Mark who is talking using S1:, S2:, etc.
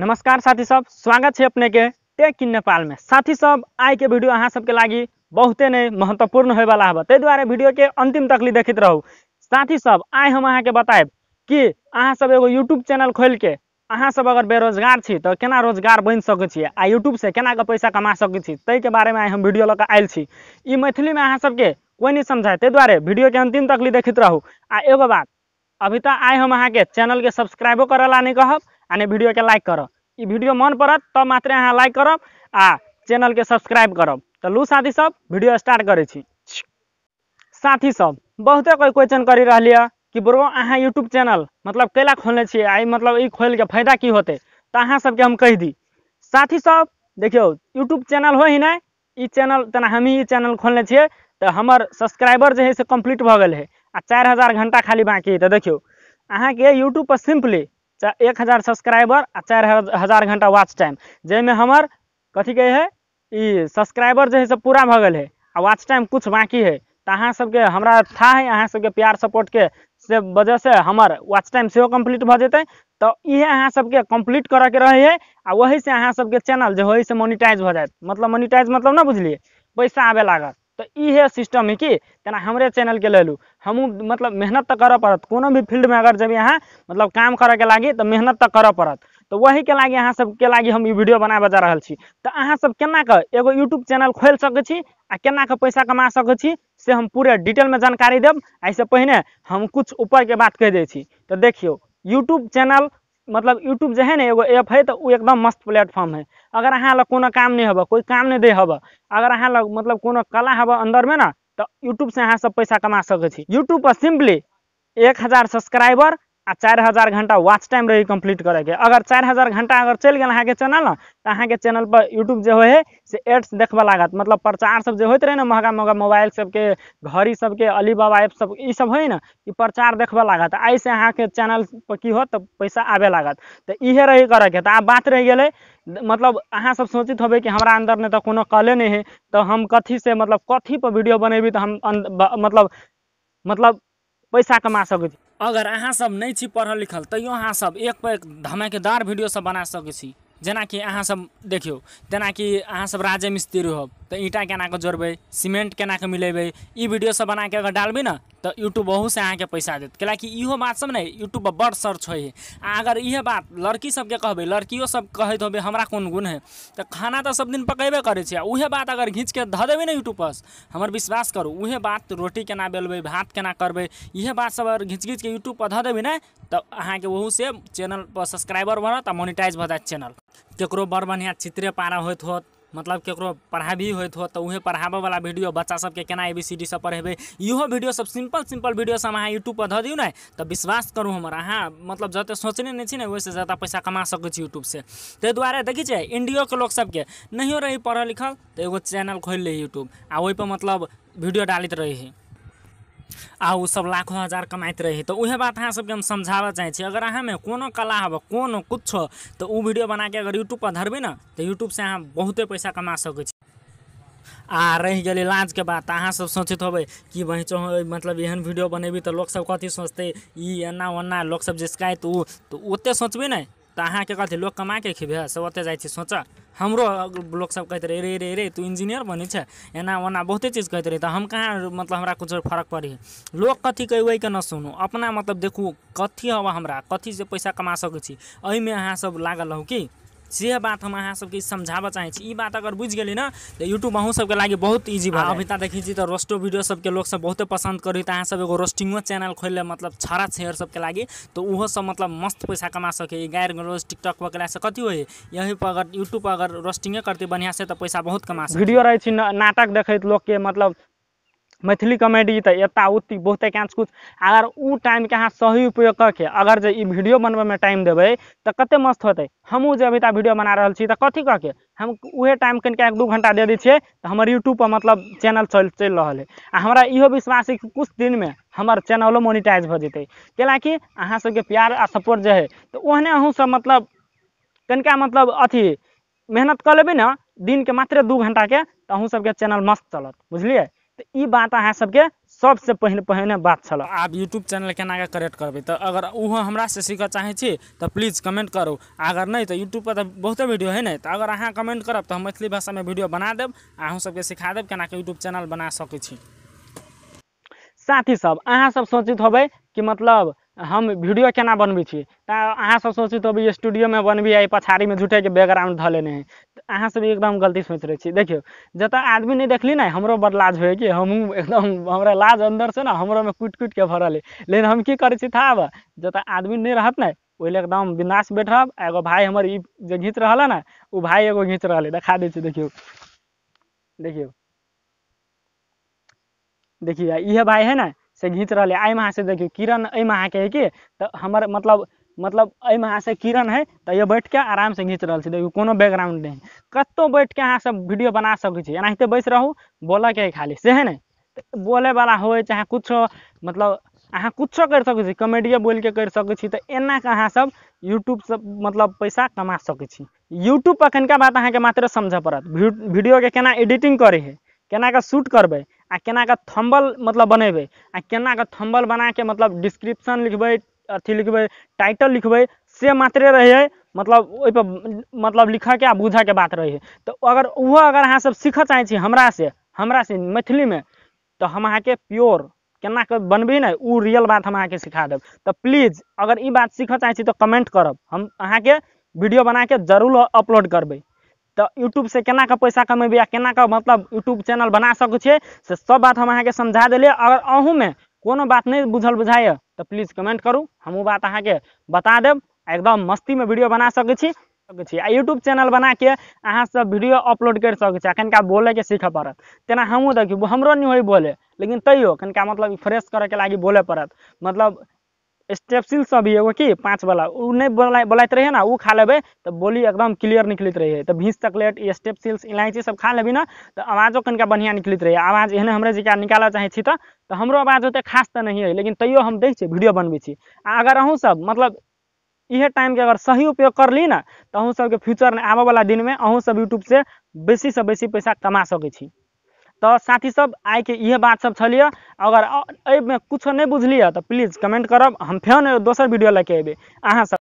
S1: नमस्कार साथी सब स्वागत है अपने के टेक इन नेपाल में साथी सब आई के वीडियो अहाँ सबके लागि बहुते नहीं महत्वपूर्ण होने वाला है ते द्वारा वीडियो के अंतिम तक देखित रहू साथी सब आई हम अहाँ के बताएब कि अहाँ सब एगो यूट्यूब चैनल खोल के अहाँ सब अगर बेरोजगार छी तो केना रोजगार बन सकै छी आ यूट्यूब से केना के पैसा कमा सकते छी ताहि के बारे में आई हम वीडियो लऽ आयल छी ई मैथिली में अहाँ सबके कोई नहीं समझाए ते दुआरे वीडियो के अंतिम तक देखित रहू आ एगो बात अभी तक आई हम अहाँ के चैनल के सब्सक्राइबो करे ला नहीं कहब आने वीडियो के लाइक करब वीडियो मन पड़त तब तो मात्र अहाँ लाइक करब आ चैनल के सब्सक्राइब करब तो लू साथी सब वीडियो स्टार्ट करे साथी सब बहुते कोई क्वेश्चन कर रही है कि बोरबो अहाँ यूट्यूब चैनल मतलब कैला खोलने आई मतलब ये खोल के फायदा की होते तो अहाँ सबके हम कह दी साथी सब देखियो यूट्यूब चैनल हो ही ना चैनल तेना हम ही चैनल खोलने छे तो हमार सब्सक्राइबर जो है से कम्प्लीट भ गए है आ चार हज़ार घंटा खाली बाकी है तो देखियो अहाँ के यूट्यूब पर सिंपली एक हज़ार सब्सक्राइबर आ चार हजार घंटा वाच टाइम जैमे हमार कथी कहे है सब्सक्राइबर जो है से पूरा भगल है आ वाच टाइम कुछ बाकी है तो अहाँ सबके था है अहाँ सबके प्यार के से वजह से हमार वाच टाइम से कम्प्लीट भऽ तो ये इहे अहाँ सबके कम्प्लीट करऽके है आ वहीसँ अहाँ सबके चैनल जो वही से मोनिटाइज भ जाए मतलब मोनिटाइज मतलब ना बुझलिए पैसा आबे लागत तो ये सिस्टम है कि तेना हमारे चैनल के ले हम मतलब मेहनत तो कर पड़त को भी फील्ड में अगर जब यहाँ मतलब काम करे के लागी तो मेहनत तो कर पड़त तो वही के लागे अहाँ सबके लागे हम वीडियो बनाए बजा रहा तो अहाँ केना के एगो यूट्यूब चैनल खोल सके आ केना के पैसा कमा सके से हम पूरे डिटेल में जानकारी देव ऐसे पहले हम कुछ ऊपर के बात कह दी तो देखियो यूट्यूब चैनल मतलब यूट्यूब जो है ना एगो ऐप है तो वो एकदम मस्त प्लेटफॉर्म है अगर अहाँ लग को काम नहीं हब कोई काम नहीं दे हब अगर अहाँ लग मतलब को कला हब अंदर में ना तो यूट्यूब से अहाँ सब पैसा कमा सकते यूट्यूब पर सिंपली एक हज़ार सब्सक्राइबर आ चार हजार घंटा वाच टाइम रही कंप्लीट करे के अगर चार हजार घंटा अगर चल गए अहाँ के चैनल तो अहाँ के चैनल पर यूट्यूब जो है से एड्स देखवा लागत मतलब प्रचार सब जो होते रहे ना महंगा महंगा मोबाइल सबके घड़ी सबके अली बाबा ऐप सब ये सब है ना कि प्रचार देखवा लागत ऐसे अहाँ के चैनल पर की हो तो पैसा आबे लागत तो इे रही करे के तो आब बात रह गए मतलब अहाँ सब सोचित होबे कि हमारा अंदर ने तो कोनो कले नहीं है तो हम कथी से मतलब कथी पर वीडियो बनेबी तो हम मतलब मतलब पैसा कमा सकती अगर अहाँ सब नहीं पढ़ल लिखल तैयो अहाँ सब एक पर एक धमाकेदार वीडियो सब बना सकती छी कि अहाँ सब देखियौ जेनाकि अहाँ सब राजे मिस्त्री होब तो ईंटा केना कऽ जोड़बै सीमेंट केना कऽ मिलेबै ई वीडियो सब बनाके अगर डालबी ना तो यूट्यूब वहू से अहाँ के पैसा देत कि इहो बात सब ने यूट्यूब पर बड़ सर्च हो अगर इे बात लड़की सबके कहबे लड़कियों सब कहत होबे हमारा कौन गुण है तो खाना तो सब दिन पकेबे करे छे उहे बात अगर घींच के ध देबे ना यूट्यूब पर हमर विश्वास करू उहे बात रोटी केना बेलबे भात केना करबे इे बात सब अगर घींच घींच के यूट्यूब पर ध देबे ना तो अहाँ वहू से चैनल पर सब्सक्राइबर बढ़त आ मोनिटाइज भऽ जात चैनल ककरो बड़ बढ़िया चित्रे पारा होत होत मतलब केकरो पढ़ा भी हो तो उहे पढ़ाबे वाला वीडियो बच्चा सबके केना ए बी सी डी सब पढ़े इहो वीडियो सब सिंपल सिंपल वीडियो सब अहाँ यूट्यूब पर धऽ दियौ ने विश्वास करू हमर अहाँ मतलब जते सोचने नहीं छी ने ज्यादा पैसा कमा सकै यूट्यूब से ताहि दुआरे देखै छै के लोक सबके नहियो रही पढ़ल लिखल तो एगो चैनल खोल ली यूट्यूब आ पर मतलब वीडियो डालैत रही आ उ सब लाखों हजार कमाते रही तो वह बात अहाँ सबके हम समझावा चाहे अगर अहम में कोनो कला हब कोनो कुछ तो उ वीडियो बना के अगर यूट्यूब पर धरबी ना तो यूट्यूब से अहाँ बहुते पैसा कमा सक आ रही गल लाज के बात अहाँ सब सोचित होबे कि वहीं चो मतलब एहन वीडियो बनेबी तो लोग सब कथी सोचते ई एना ओना लोग सब जे शिकायत तो ओते सोचबी नहीं तो अहाँ के कथी लोग कमा के खीबे सब ओते जाए सोच हाम्रो लोग सब कहते रहे रे रे रे तू इंजीनियर बनै छै एना ओना बहुते चीज कहैत रहे तऽ हम कहाँ मतलब हमरा कुछ फरक पड़ी है लोक कथी कहै के न सुनु अपना मतलब देखू कथी हवा हमरा से पैसा कमा सकै छी एहिमे सब लागल हो की से बात हम अहाँ सबके चाहे बात अगर बुझ गई ना तो यूट्यूब अहूँ सबके बहुत इजी भा अभी तक देखी तो रोस्टो वीडियो सबके लोग सब बहुते पसंद करी तो अहाँ सब एगो रोस्टिंगो चैनल खोलि मतलब छड़ा छेर सबके लिए तो उहो सब मतलब मस्त पैसा कमा सके गायर रोज टिकटॉक वगैरह से कथी होय यही पर अगर यूट्यूब पर अगर रोस्टिंगे करते बढ़िया से तो पैसा बहुत कमा सकते वीडियो रहे नाटक देखैत लोग के मतलब मैथिली कॉमेडी तो एता उत्ती बहुते कैंस कुछ अगर उ टाइम के अहाँ सही उपयोग करके अगर जो वीडियो बनबे में टाइम देवे तो कते मस्त होते हमू जो अभी तक वीडियो बना रहा तो कथी कह के हम उहे टाइम कनिक एक दू घंटा दे दी तो हमारे यूट्यूब पर मतलब चैनल चल चल रहा है आ हमारा इो विश्वास है कि कुछ दिन में हमार चैनलो मोनिटाइज भ कैला कि अहाँ सबके प्यार आ सपोर्ट जो है तो ओहने अहूँ सब मतलब कनिका मतलब अथी मेहनत कर लेबे ना दिन के मात्र दू घंटा के तो अहूँ सबके चैनल मस्त चलत बुझलिए तो बात अह सबके सबसे पहले पहले बात छल तो आप यूट्यूब चैनल केना के क्रिएट करबै तो अगर वह हमरा से सीख चाहे छी तो प्लीज़ कमेंट करू अगर नहीं तो यूट्यूब पर तो वीडियो है ना तो अगर अहाँ कमेंट करब तो हम मैथिली भाषा में वीडियो बना देव अहूँ सबके सिखा देव केना के यूट्यूब चैनल बना सकती छी साथ ही सब अहाँ सब सोचित होबे कि मतलब हम वीडियो केना बनबै छियै अभी स्टूडियो में बनबी आई पछाड़ी में झूठे के बैकग्राउंड धऽ लेने हइ अहाँसभ एकदम गलती सोच रहे छियै देखियौ जतऽ आदमी नहीं देखली ना हमरो बड़ लाज होइ कि हम एकदम हमरा लाज अंदर से ना हमरो में कुट-कुट के भरल है लेकिन हम की करे छी अब जत आदमी नहीं रहत ना ओहिले एकदम बिन्दास बैठ रहब एगो भाई हमर ई जे घीच रहल है ने ओ भाय एगो घीच रहल है देखा दै छी देखियो देखियौ देखिए यह भाई है ना से घीच रहा आई महा से देखिए किरण एहिमे के है कि हमारे मतलब मतलब एहिमे अहाँ से किरण है तो ये बैठके से घीच रहा छी देखिए को बैकग्राउंड नहि कतहु बैठके अहाँसभ वीडियो बना सकते एनाते बैस रहू बोल के खाली सेहे बोले वाला हो चाहे कुछ मतलब कुछ कर सकते सकै बोल के कर करि सकै छी तऽ सब यूट्यूब से मतलब पैसा कमा सकै यूट्यूब यूट्यूबपर कनिका बात अहाँके मात्र समझ पड़त के केना एडिटिंग करे है केना के शूट करबे आ केना थम्बल मतलब बनेबे आ केना कऽ थम्बल मतलब के मतलब डिस्क्रिप्शन लिखबे अथी लिखबे टाइटल लिखबे से मात्रे रहै मतलब मतलब पर मतलब के आ के बात तो अगर वह अगर सब सीख चाहे हमरा से हमरा से मैथिली में तो हम के प्योर केना के बनबी ना ओ रियल बात हम के सिखा देब तो प्लीज अगर ई बात सीख चाहे तो कमेंट करब हम के वीडियो बना के जरूर अपलोड करबे तो यूट्यूब से केना के पैसा कमेबी आ केना के मतलब यूट्यूब चैनल बना सकै से सब बात हम के समझा दिले अगर अहू में कोनो बात नहीं बुझल बुझाइए तो प्लीज़ कमेंट करू हम बात के बता देब एकदम मस्ती में वीडियो बना सकै आ यूट्यूब चैनल बना के अहाँ सब वीडियो अपलोड कर सकै छी कनिका के सीख पड़त तेना हमू देखिए हमरो नहीं हो बोले लेकिन तैयो कनिका मतलब फ्रेश के लागी बोले पड़त मतलब स्टेपसिल सब एगो की पाँच वाला उ नहीं बोला बोलाते रहे ना उ खा लेबे तो बोली एकदम क्लियर निकलित रहे तो भीस चकलेट स्टेपसिल्स इलायची सब खा लेबी ना तो आवाजों कनिका बढ़िया निकलित रहे आवाज एहने हमरे जिका निकालऽ चाहे छी तो हमरो आवाज ओते खास तो नहीं है लेकिन तैयो हम देख वीडियो बनबै आ अगर अहूँ सब मतलब यह टाइम के अगर सही उपयोग कर ली ना तो अहूँ सबके फ्यूचर में आबे वाला दिन में अहूँ सब यूट्यूब से बेसी से बेसी पैसा कमा सके तो साथी सब आय के इे बात सब छलिए अगर अब में कुछ नहीं बुझलिए तो प्लीज़ कमेंट करब हम फेन दोसर वीडियो लेके अब अहाँ सब